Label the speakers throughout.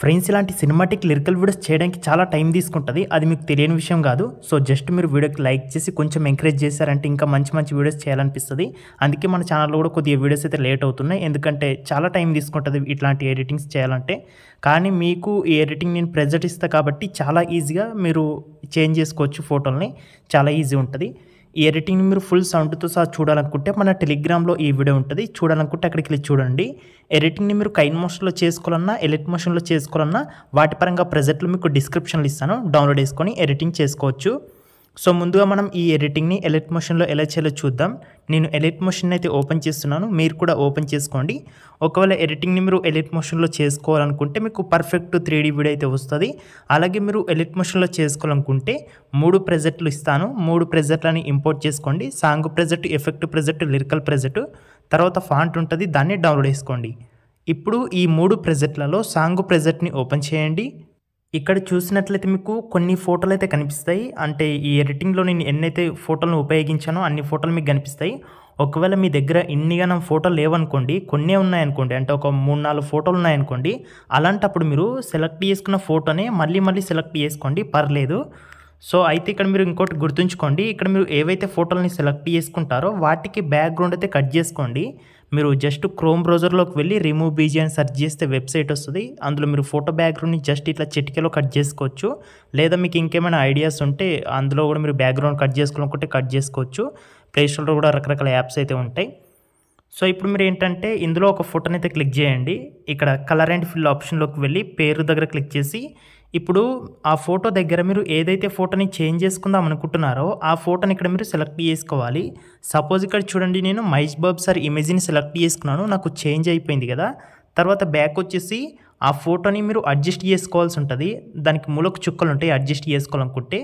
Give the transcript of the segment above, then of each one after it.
Speaker 1: friends ఇలాంటి cinematic lyrical videos చేయడానికి చాలా టైం తీసుకుంటుంది అది మీకు తెలియని విషయం కాదు సో జస్ట్ మీరు వీడియోకి లైక్ చేసి కొంచెం ఎంకరేజ్ చేశారంటే ఇంకా మంచి మంచి వీడియోస్ చేయాలనిపిస్తుంది అందుకే మన ఛానల్లో కూడా కొద్దిగా వీడియోస్ అయితే లేట్ అవుతున్నాయి ఎందుకంటే చాలా టైం తీసుకుంటుంది ఇట్లాంటి ఎడిటింగ్స్ చేయాలంటే కానీ మీకు ఈ ఎడిటింగ్ నేను ప్రెజెంట్ ఇస్తాను కాబట్టి చాలా ఈజీగా మీరు చేంజ్ చేసుకోవచ్చు ఫోటోల్ని చాలా ఈజీ ఉంటుంది ఈ ఎడిటింగ్ని మీరు ఫుల్ సౌండ్తో సహా చూడాలనుకుంటే మన టెలిగ్రామ్లో ఈ వీడియో ఉంటుంది చూడాలనుకుంటే అక్కడికి వెళ్ళి చూడండి ఎడిటింగ్ని మీరు కైన్ మోషన్లో చేసుకోవాలన్నా ఎలిట్ మోషన్లో చేసుకోవాలన్నా వాటి పరంగా ప్రజెంట్లో మీకు డిస్క్రిప్షన్లు ఇస్తాను డౌన్లోడ్ చేసుకొని ఎడిటింగ్ చేసుకోవచ్చు సో ముందుగా మనం ఈ ఎడిటింగ్ని ఎలెక్ట్ మోషన్లో ఎలా చేయాలో చూద్దాం నేను ఎలెక్ట్ మోషన్ అయితే ఓపెన్ చేస్తున్నాను మీరు కూడా ఓపెన్ చేసుకోండి ఒకవేళ ఎడిటింగ్ని మీరు ఎలెక్ట్ మోషన్లో చేసుకోవాలనుకుంటే మీకు పర్ఫెక్ట్ త్రీ డీ వీడియో అయితే వస్తుంది అలాగే మీరు ఎలెక్ట్ మోషన్లో చేసుకోవాలనుకుంటే మూడు ప్రెజెట్లు ఇస్తాను మూడు ప్రెజెట్లని ఇంపోర్ట్ చేసుకోండి song preset effect preset lyrical preset తర్వాత ఫాంట్ ఉంటుంది దాన్ని డౌన్లోడ్ చేసుకోండి ఇప్పుడు ఈ మూడు ప్రెజెట్లలో సాంగ్ ప్రెజెట్ని ఓపెన్ చేయండి ఇక్కడ చూసినట్లయితే మీకు కొన్ని ఫోటోలు అయితే కనిపిస్తాయి అంటే ఈ ఎడిటింగ్లో నేను ఎన్నైతే ఫోటోలను ఉపయోగించానో అన్ని ఫోటోలు మీకు కనిపిస్తాయి ఒకవేళ మీ దగ్గర ఇన్నిగానం ఫోటోలు లేవనుకోండి కొన్ని ఉన్నాయనుకోండి అంటే ఒక మూడు నాలుగు ఫోటోలు ఉన్నాయనుకోండి అలాంటప్పుడు మీరు సెలెక్ట్ చేసుకున్న ఫోటోనే మళ్ళీ మళ్ళీ సెలెక్ట్ చేసుకోండి పర్లేదు సో అయితే ఇక్కడ మీరు ఇంకోటి గుర్తుంచుకోండి ఇక్కడ మీరు ఏవైతే ఫోటోలని సెలెక్ట్ చేసుకుంటారో వాటికి బ్యాక్గ్రౌండ్ అయితే కట్ చేసుకోండి మీరు జస్ట్ క్రోమ్ బ్రౌజర్లోకి వెళ్ళి రిమూవ్ బీజీ అని సెర్చ్ చేస్తే వెబ్సైట్ వస్తుంది అందులో మీరు ఫోటో బ్యాక్గ్రౌండ్ని జస్ట్ ఇట్లా చిటికెలో కట్ చేసుకోవచ్చు లేదా మీకు ఇంకేమైనా ఐడియాస్ ఉంటే అందులో కూడా మీరు బ్యాక్గ్రౌండ్ కట్ చేసుకోవాలనుకుంటే కట్ చేసుకోవచ్చు ప్లేస్టోర్లో కూడా రకరకాల యాప్స్ అయితే ఉంటాయి సో ఇప్పుడు మీరు ఏంటంటే ఇందులో ఒక ఫోటోని అయితే క్లిక్ చేయండి ఇక్కడ కలర్ అండ్ ఫిల్ ఆప్షన్లోకి వెళ్ళి పేరు దగ్గర క్లిక్ చేసి ఇప్పుడు ఆ ఫోటో దగ్గర మీరు ఏదైతే ఫోటోని చేంజ్ చేసుకుందాం అనుకుంటున్నారో ఆ ఫోటోని ఇక్కడ మీరు సెలెక్ట్ చేసుకోవాలి సపోజ్ ఇక్కడ చూడండి నేను మైజ్ బర్బ్ సార్ ఇమేజ్ని సెలెక్ట్ చేసుకున్నాను నాకు చేంజ్ అయిపోయింది కదా తర్వాత బ్యాక్ వచ్చేసి ఆ ఫోటోని మీరు అడ్జస్ట్ చేసుకోవాల్సి ఉంటుంది దానికి ములక చుక్కలు ఉంటాయి అడ్జస్ట్ చేసుకోవాలనుకుంటే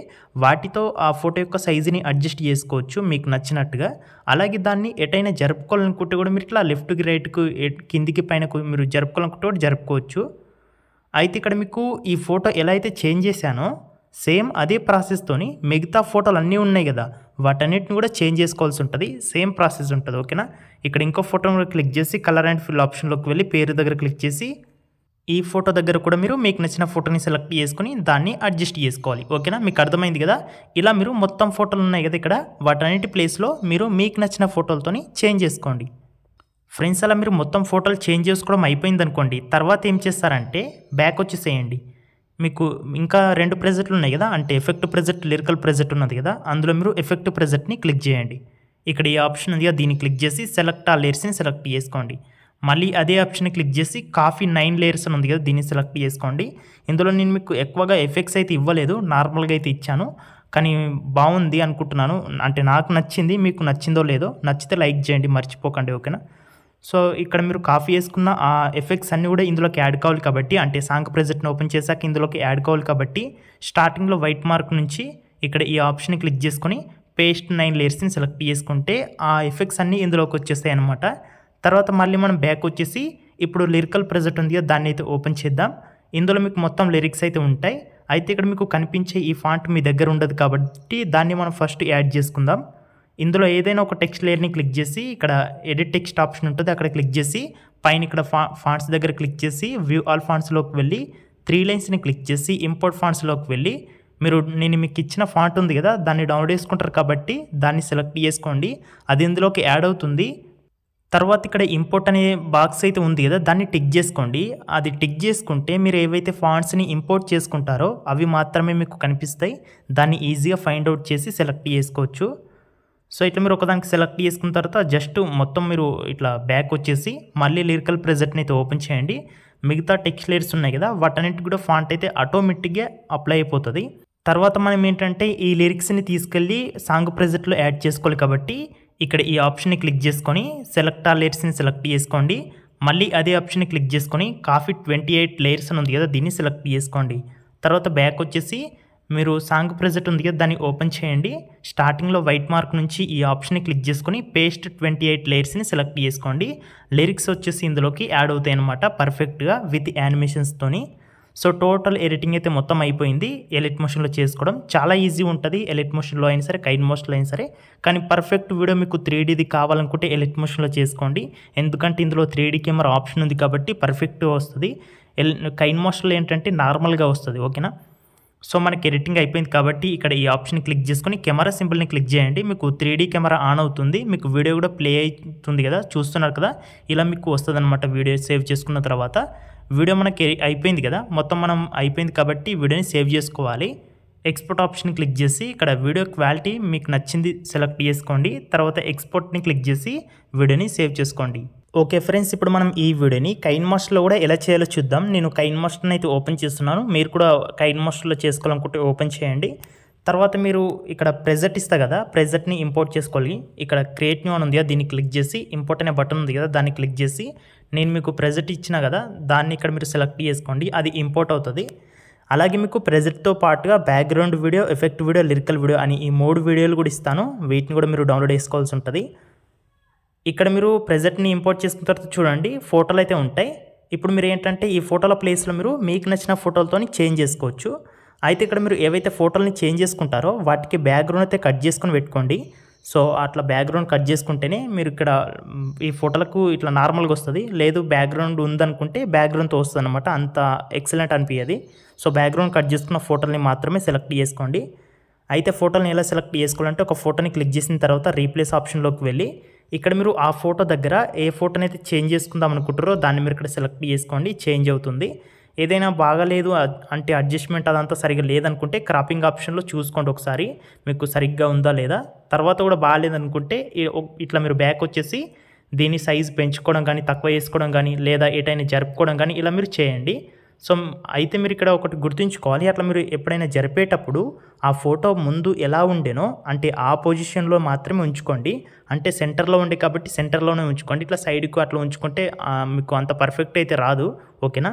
Speaker 1: వాటితో ఆ ఫోటో యొక్క సైజుని అడ్జస్ట్ చేసుకోవచ్చు మీకు నచ్చినట్టుగా అలాగే దాన్ని ఎటైనా జరుపుకోవాలనుకుంటే కూడా మీరు ఇట్లా లెఫ్ట్కి రైట్కు కిందికి పైనకు మీరు జరుపుకోవాలనుకుంటే కూడా జరుపుకోవచ్చు అయితే ఇక్కడ మీకు ఈ ఫోటో ఎలా అయితే చేంజ్ చేశానో సేమ్ అదే ప్రాసెస్తోని మిగతా ఫోటోలు అన్నీ ఉన్నాయి కదా వాటన్నిటిని కూడా చేంజ్ చేసుకోవాల్సి ఉంటుంది సేమ్ ప్రాసెస్ ఉంటుంది ఓకేనా ఇక్కడ ఇంకో ఫోటో క్లిక్ చేసి కలర్ అండ్ ఫిల్ ఆప్షన్లోకి వెళ్ళి పేరు దగ్గర క్లిక్ చేసి ఈ ఫోటో దగ్గర కూడా మీరు మీకు నచ్చిన ఫోటోని సెలెక్ట్ చేసుకుని దాన్ని అడ్జస్ట్ చేసుకోవాలి ఓకేనా మీకు అర్థమైంది కదా ఇలా మీరు మొత్తం ఫోటోలు ఉన్నాయి కదా ఇక్కడ వాటన్నిటి ప్లేస్లో మీరు మీకు నచ్చిన ఫోటోలతోని చేంజ్ చేసుకోండి ఫ్రెండ్స్ అలా మీరు మొత్తం ఫోటోలు చేంజ్ చేసుకోవడం అయిపోయింది అనుకోండి తర్వాత ఏం చేస్తారంటే బ్యాక్ వచ్చేసేయండి మీకు ఇంకా రెండు ప్రెజెట్లు ఉన్నాయి కదా అంటే ఎఫెక్ట్ ప్రెజెక్ట్ లిరికల్ ప్రెజెక్ట్ ఉన్నది కదా అందులో మీరు ఎఫెక్ట్ ప్రెజెక్ట్ని క్లిక్ చేయండి ఇక్కడ ఈ ఆప్షన్ ఉంది దీన్ని క్లిక్ చేసి సెలెక్ట్ ఆ లేయర్స్ని సెలెక్ట్ చేసుకోండి మళ్ళీ అదే ఆప్షన్ క్లిక్ చేసి కాఫీ నైన్ లేయర్స్ అని ఉంది కదా దీన్ని సెలెక్ట్ చేసుకోండి ఇందులో నేను మీకు ఎక్కువగా ఎఫెక్ట్స్ అయితే ఇవ్వలేదు నార్మల్గా అయితే ఇచ్చాను కానీ బాగుంది అనుకుంటున్నాను అంటే నాకు నచ్చింది మీకు నచ్చిందో లేదో నచ్చితే లైక్ చేయండి మర్చిపోకండి ఓకేనా సో ఇక్కడ మీరు కాఫీ వేసుకున్న ఆ ఎఫెక్ట్స్ అన్నీ కూడా ఇందులోకి యాడ్ కావాలి కాబట్టి అంటే సాంగ్ ప్రెజెంట్ని ఓపెన్ చేశాక ఇందులోకి యాడ్ కావాలి కాబట్టి స్టార్టింగ్లో వైట్ మార్క్ నుంచి ఇక్కడ ఈ ఆప్షన్ క్లిక్ చేసుకొని పేస్ట్ నైన్ లేయర్స్ని సెలెక్ట్ చేసుకుంటే ఆ ఎఫెక్ట్స్ అన్నీ ఇందులోకి వచ్చేస్తాయి అనమాట తర్వాత మళ్ళీ మనం బ్యాక్ వచ్చేసి ఇప్పుడు లిరికల్ ప్రెజెంట్ ఉంది కదా దాన్ని అయితే ఓపెన్ చేద్దాం ఇందులో మీకు మొత్తం లిరిక్స్ అయితే ఉంటాయి అయితే ఇక్కడ మీకు కనిపించే ఈ ఫాంట్ మీ దగ్గర ఉండదు కాబట్టి దాన్ని మనం ఫస్ట్ యాడ్ చేసుకుందాం ఇందులో ఏదైనా ఒక టెక్స్ట్ లేయర్ని క్లిక్ చేసి ఇక్కడ ఎడిట్ టెక్స్ట్ ఆప్షన్ ఉంటుంది అక్కడ క్లిక్ చేసి పైన ఇక్కడ ఫా ఫాంట్స్ దగ్గర క్లిక్ చేసి వ్యూ ఆల్ ఫాంట్స్లోకి వెళ్ళి త్రీ లైన్స్ని క్లిక్ చేసి ఇంపోర్ట్ ఫాంట్స్లోకి వెళ్ళి మీరు నేను మీకు ఇచ్చిన ఫాంట్ ఉంది కదా దాన్ని డౌన్లోడ్ చేసుకుంటారు కాబట్టి దాన్ని సెలెక్ట్ చేసుకోండి అది ఇందులోకి యాడ్ అవుతుంది తర్వాత ఇక్కడ ఇంపోర్ట్ అనే బాక్స్ అయితే ఉంది కదా దాన్ని టిక్ చేసుకోండి అది టిక్ చేసుకుంటే మీరు ఏవైతే ఫాంట్స్ని ఇంపోర్ట్ చేసుకుంటారో అవి మాత్రమే మీకు కనిపిస్తాయి దాన్ని ఈజీగా ఫైండ్ అవుట్ చేసి సెలెక్ట్ చేసుకోవచ్చు సో ఇట్లా మీరు ఒకదానికి సెలెక్ట్ చేసుకున్న తర్వాత జస్ట్ మొత్తం మీరు ఇట్లా బ్యాక్ వచ్చేసి మళ్ళీ లిరికల్ ప్రెజెంట్ని అయితే ఓపెన్ చేయండి మిగతా టెక్స్ట్ లేయర్స్ ఉన్నాయి కదా వాటన్నిటి కూడా ఫాంట్ అయితే ఆటోమేటిక్గా అప్లై అయిపోతుంది తర్వాత మనం ఏంటంటే ఈ లిరిక్స్ని తీసుకెళ్ళి సాంగ్ ప్రెజెంట్లో యాడ్ చేసుకోవాలి కాబట్టి ఇక్కడ ఈ ఆప్షన్ని క్లిక్ చేసుకొని సెలెక్ట్ ఆ లేయర్స్ని సెలెక్ట్ చేసుకోండి మళ్ళీ అదే ఆప్షన్ని క్లిక్ చేసుకొని కాఫీ ట్వంటీ ఎయిట్ లేయర్స్ అని ఉంది కదా దీన్ని సెలెక్ట్ చేసుకోండి తర్వాత బ్యాక్ వచ్చేసి మీరు సాంగ్ ప్రెజెట్ ఉంది కదా దాన్ని ఓపెన్ చేయండి స్టార్టింగ్లో వైట్ మార్క్ నుంచి ఈ ఆప్షన్ని క్లిక్ చేసుకొని పేస్ట్ ట్వంటీ ఎయిట్ లేయర్స్ని సెలెక్ట్ చేసుకోండి లిరిక్స్ వచ్చేసి ఇందులోకి యాడ్ అవుతాయి అనమాట పర్ఫెక్ట్గా విత్ యానిమేషన్స్తోని సో టోటల్ ఎడిటింగ్ అయితే మొత్తం అయిపోయింది ఎలిట్ మోషన్లో చేసుకోవడం చాలా ఈజీ ఉంటుంది ఎలిట్ మోషన్లో అయినా సరే కైన్ మోషన్లో అయినా సరే కానీ పర్ఫెక్ట్ వీడియో మీకు త్రీ డీది కావాలనుకుంటే ఎలిట్ మోషన్లో చేసుకోండి ఎందుకంటే ఇందులో త్రీడీ కెమెరా ఆప్షన్ ఉంది కాబట్టి పర్ఫెక్ట్గా వస్తుంది ఎల్ కైన్ మోషన్లో ఏంటంటే నార్మల్గా వస్తుంది ఓకేనా సో మనకి ఎడిటింగ్ అయిపోయింది కాబట్టి ఇక్కడ ఈ ఆప్షన్ క్లిక్ చేసుకొని కెమెరా సింపుల్ని క్లిక్ చేయండి మీకు త్రీ కెమెరా ఆన్ అవుతుంది మీకు వీడియో కూడా ప్లే అవుతుంది కదా చూస్తున్నారు కదా ఇలా మీకు వస్తుంది వీడియో సేవ్ చేసుకున్న తర్వాత వీడియో మనకి అయిపోయింది కదా మొత్తం మనం అయిపోయింది కాబట్టి వీడియోని సేవ్ చేసుకోవాలి ఎక్స్పోర్ట్ ఆప్షన్ క్లిక్ చేసి ఇక్కడ వీడియో క్వాలిటీ మీకు నచ్చింది సెలెక్ట్ చేసుకోండి తర్వాత ఎక్స్పోర్ట్ని క్లిక్ చేసి వీడియోని సేవ్ చేసుకోండి ఓకే ఫ్రెండ్స్ ఇప్పుడు మనం ఈ వీడియోని కైన్ మాస్టర్లో కూడా ఎలా చేయాలో చూద్దాం నేను కైన్ మాస్టర్ని అయితే ఓపెన్ చేస్తున్నాను మీరు కూడా కైన్ మాస్టర్లో చేసుకోవాలనుకుంటే ఓపెన్ చేయండి తర్వాత మీరు ఇక్కడ ప్రెజెట్ ఇస్తా కదా ప్రెజెట్ని ఇంపోర్ట్ చేసుకోవాలి ఇక్కడ క్రియేట్ న్యూ అని ఉంది కదా దీన్ని క్లిక్ చేసి ఇంపోర్ట్ అనే బటన్ ఉంది కదా దాన్ని క్లిక్ చేసి నేను మీకు ప్రెజెట్ ఇచ్చిన కదా దాన్ని ఇక్కడ మీరు సెలెక్ట్ చేసుకోండి అది ఇంపోర్ట్ అవుతుంది అలాగే మీకు ప్రెజెంట్తో పాటుగా background video effect video lyrical video అని ఈ మూడు వీడియోలు కూడా ఇస్తాను వీటిని కూడా మీరు డౌన్లోడ్ చేసుకోవాల్సి ఉంటుంది ఇక్కడ మీరు ప్రెజెంట్ని ఇంపోర్ట్ చేసిన తర్వాత చూడండి ఫోటోలు అయితే ఉంటాయి ఇప్పుడు మీరు ఏంటంటే ఈ ఫోటోల ప్లేస్లో మీరు మీకు నచ్చిన ఫోటోలతో చేంజ్ చేసుకోవచ్చు అయితే ఇక్కడ మీరు ఏవైతే ఫోటోలని చేంజ్ చేసుకుంటారో వాటికి బ్యాక్గ్రౌండ్ అయితే కట్ చేసుకొని పెట్టుకోండి సో అట్లా బ్యాక్గ్రౌండ్ కట్ చేసుకుంటేనే మీరు ఇక్కడ ఈ ఫోటోలకు ఇట్లా నార్మల్గా వస్తుంది లేదు బ్యాక్గ్రౌండ్ ఉందనుకుంటే బ్యాక్గ్రౌండ్తో వస్తుంది అనమాట అంత ఎక్సలెంట్ అనిపించదు సో బ్యాక్గ్రౌండ్ కట్ చేసుకున్న ఫోటోలని మాత్రమే సెలెక్ట్ చేసుకోండి అయితే ఫోటోని ఎలా సెలెక్ట్ చేసుకోవాలంటే ఒక ఫోటోని క్లిక్ చేసిన తర్వాత రీప్లేస్ ఆప్షన్లోకి వెళ్ళి ఇక్కడ మీరు ఆ ఫోటో దగ్గర ఏ ఫోటోని అయితే చేంజ్ చేసుకుందాం అనుకుంటారో దాన్ని మీరు ఇక్కడ సెలెక్ట్ చేసుకోండి చేంజ్ అవుతుంది ఏదైనా బాగాలేదు అంటే అడ్జస్ట్మెంట్ అదంతా సరిగ్గా లేదనుకుంటే క్రాపింగ్ ఆప్షన్లో చూసుకోండి ఒకసారి మీకు సరిగ్గా ఉందా లేదా తర్వాత కూడా బాగాలేదనుకుంటే ఇట్లా మీరు బ్యాక్ వచ్చేసి దీని సైజ్ పెంచుకోవడం కానీ తక్కువ చేసుకోవడం కానీ లేదా ఏటైనా జరుపుకోవడం కానీ ఇలా మీరు చేయండి సో అయితే మీరు ఇక్కడ ఒకటి గుర్తుంచుకోవాలి అట్లా మీరు ఎప్పుడైనా జరిపేటప్పుడు ఆ ఫోటో ముందు ఎలా ఉండేనో అంటే ఆ పొజిషన్లో మాత్రమే ఉంచుకోండి అంటే సెంటర్లో ఉండే కాబట్టి సెంటర్లోనే ఉంచుకోండి ఇట్లా సైడ్కు అట్లా ఉంచుకుంటే మీకు అంత పర్ఫెక్ట్ అయితే రాదు ఓకేనా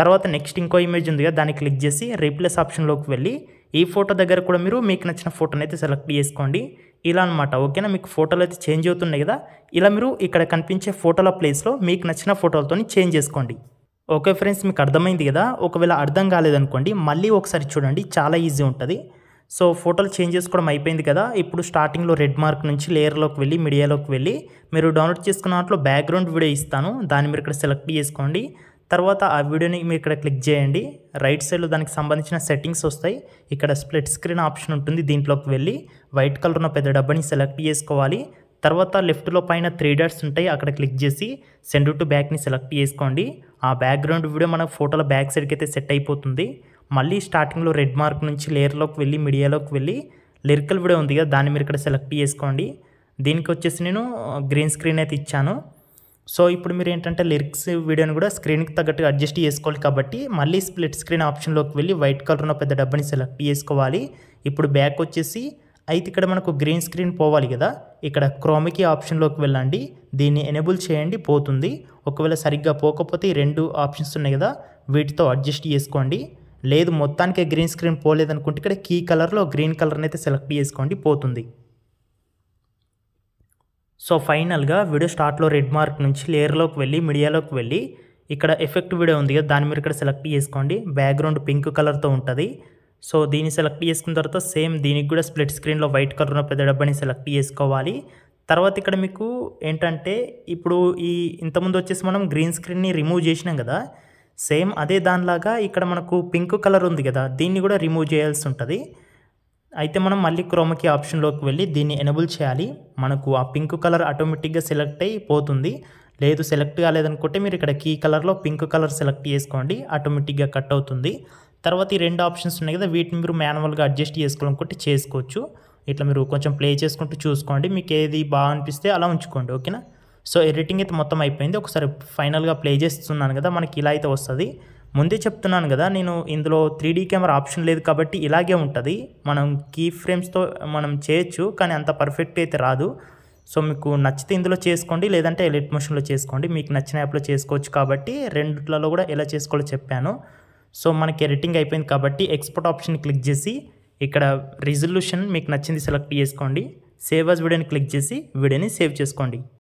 Speaker 1: తర్వాత నెక్స్ట్ ఇంకో ఇమేజ్ ఉంది కదా దాన్ని క్లిక్ చేసి రీప్లేస్ ఆప్షన్లోకి వెళ్ళి ఈ ఫోటో దగ్గర కూడా మీరు మీకు నచ్చిన ఫోటోని అయితే సెలెక్ట్ చేసుకోండి ఇలా అనమాట ఓకేనా మీకు ఫోటోలు అయితే చేంజ్ అవుతున్నాయి కదా ఇలా మీరు ఇక్కడ కనిపించే ఫోటోల ప్లేస్లో మీకు నచ్చిన ఫోటోలతో చేంజ్ చేసుకోండి ఓకే ఫ్రెండ్స్ మీకు అర్థమైంది కదా ఒకవేళ అర్థం కాలేదనుకోండి మళ్ళీ ఒకసారి చూడండి చాలా ఈజీ ఉంటుంది సో ఫోటోలు చేంజ్ చేసుకోవడం అయిపోయింది కదా ఇప్పుడు స్టార్టింగ్లో రెడ్ మార్క్ నుంచి లేయర్లోకి వెళ్ళి మీడియాలోకి వెళ్ళి మీరు డౌన్లోడ్ చేసుకున్న దాంట్లో బ్యాక్గ్రౌండ్ వీడియో ఇస్తాను దాన్ని మీరు ఇక్కడ సెలెక్ట్ చేసుకోండి తర్వాత ఆ వీడియోని మీరు ఇక్కడ క్లిక్ చేయండి రైట్ సైడ్లో దానికి సంబంధించిన సెట్టింగ్స్ వస్తాయి ఇక్కడ స్ప్లిట్ స్క్రీన్ ఆప్షన్ ఉంటుంది దీంట్లోకి వెళ్ళి వైట్ కలర్ ఉన్న పెద్ద డబ్బాని సెలెక్ట్ చేసుకోవాలి తర్వాత లెఫ్ట్లో పైన త్రీ డాట్స్ ఉంటాయి అక్కడ క్లిక్ చేసి సెండ్ టు బ్యాక్ని సెలెక్ట్ చేసుకోండి ఆ బ్యాక్గ్రౌండ్ వీడియో మన ఫోటోలో బ్యాక్ సైడ్కి అయితే సెట్ అయిపోతుంది మళ్ళీ స్టార్టింగ్లో రెడ్ మార్క్ నుంచి లేయర్లోకి వెళ్ళి మీడియాలోకి వెళ్ళి లిరికల్ వీడియో ఉంది కదా దాన్ని మీరు ఇక్కడ సెలెక్ట్ చేసుకోండి దీనికి వచ్చేసి నేను గ్రీన్ స్క్రీన్ అయితే ఇచ్చాను సో ఇప్పుడు మీరు ఏంటంటే లిరిక్స్ వీడియోని కూడా స్క్రీన్కి తగ్గట్టుగా అడ్జస్ట్ చేసుకోవాలి కాబట్టి మళ్ళీ స్ప్లిట్ స్క్రీన్ ఆప్షన్లోకి వెళ్ళి వైట్ కలర్ ఉన్న పెద్ద డబ్బాని సెలెక్ట్ చేసుకోవాలి ఇప్పుడు బ్యాక్ వచ్చేసి అయితే ఇక్కడ మనకు గ్రీన్ స్క్రీన్ పోవాలి కదా ఇక్కడ క్రోమికి ఆప్షన్లోకి వెళ్ళండి దీన్ని ఎనేబుల్ చేయండి పోతుంది ఒకవేళ సరిగ్గా పోకపోతే రెండు ఆప్షన్స్ ఉన్నాయి కదా వీటితో అడ్జస్ట్ చేసుకోండి లేదు మొత్తానికి గ్రీన్ స్క్రీన్ పోలేదనుకుంటే ఇక్కడ కీ కలర్లో గ్రీన్ కలర్ని అయితే సెలెక్ట్ చేసుకోండి పోతుంది సో ఫైనల్గా వీడియో స్టార్ట్లో రెడ్ మార్క్ నుంచి లేయర్లోకి వెళ్ళి మీడియాలోకి వెళ్ళి ఇక్కడ ఎఫెక్ట్ వీడియో ఉంది కదా దాని మీరు ఇక్కడ సెలెక్ట్ చేసుకోండి బ్యాక్గ్రౌండ్ పింక్ కలర్తో ఉంటుంది సో దీన్ని సెలెక్ట్ చేసుకున్న తర్వాత సేమ్ దీనికి కూడా స్ప్లిట్ స్క్రీన్లో వైట్ కలర్ ఉన్న పెద్ద డబ్బాని సెలెక్ట్ చేసుకోవాలి తర్వాత ఇక్కడ మీకు ఏంటంటే ఇప్పుడు ఈ ఇంతకుముందు వచ్చేసి మనం గ్రీన్ స్క్రీన్ని రిమూవ్ చేసినాం కదా సేమ్ అదే దానిలాగా ఇక్కడ మనకు పింక్ కలర్ ఉంది కదా దీన్ని కూడా రిమూవ్ చేయాల్సి ఉంటుంది అయితే మనం మళ్ళీ క్రోమకి ఆప్షన్లోకి వెళ్ళి దీన్ని ఎనబుల్ చేయాలి మనకు ఆ పింక్ కలర్ ఆటోమేటిక్గా సెలెక్ట్ అయిపోతుంది లేదు సెలెక్ట్ కాలేదనుకుంటే మీరు ఇక్కడ కీ కలర్లో పింక్ కలర్ సెలెక్ట్ చేసుకోండి ఆటోమేటిక్గా కట్ అవుతుంది తర్వాత ఈ రెండు ఆప్షన్స్ ఉన్నాయి కదా వీటిని మీరు మాన్యువల్గా అడ్జస్ట్ చేసుకోవాలనుకుంటే చేసుకోవచ్చు ఇట్లా మీరు కొంచెం ప్లే చేసుకుంటూ చూసుకోండి మీకు ఏది బాగా అనిపిస్తే అలా ఉంచుకోండి ఓకేనా సో ఎడిటింగ్ అయితే మొత్తం అయిపోయింది ఒకసారి ఫైనల్గా ప్లే చేస్తున్నాను కదా మనకి ఇలా అయితే వస్తుంది ముందే చెప్తున్నాను కదా నేను ఇందులో త్రీ కెమెరా ఆప్షన్ లేదు కాబట్టి ఇలాగే ఉంటుంది మనం కీ ఫ్రేమ్స్తో మనం చేయొచ్చు కానీ అంత పర్ఫెక్ట్ అయితే రాదు సో మీకు నచ్చితే ఇందులో చేసుకోండి లేదంటే ఎలెట్ మోషన్లో చేసుకోండి మీకు నచ్చిన యాప్లో చేసుకోవచ్చు కాబట్టి రెండిట్లలో కూడా ఎలా చేసుకోవాలో చెప్పాను సో మనకి ఎడిటింగ్ అయిపోయింది కాబట్టి ఎక్స్పోర్ట్ ఆప్షన్ క్లిక్ చేసి ఇక్కడ రిజల్యూషన్ మీకు నచ్చింది సెలెక్ట్ చేసుకోండి సేవ్ అస్ వీడియోని క్లిక్ చేసి వీడియోని సేవ్ చేసుకోండి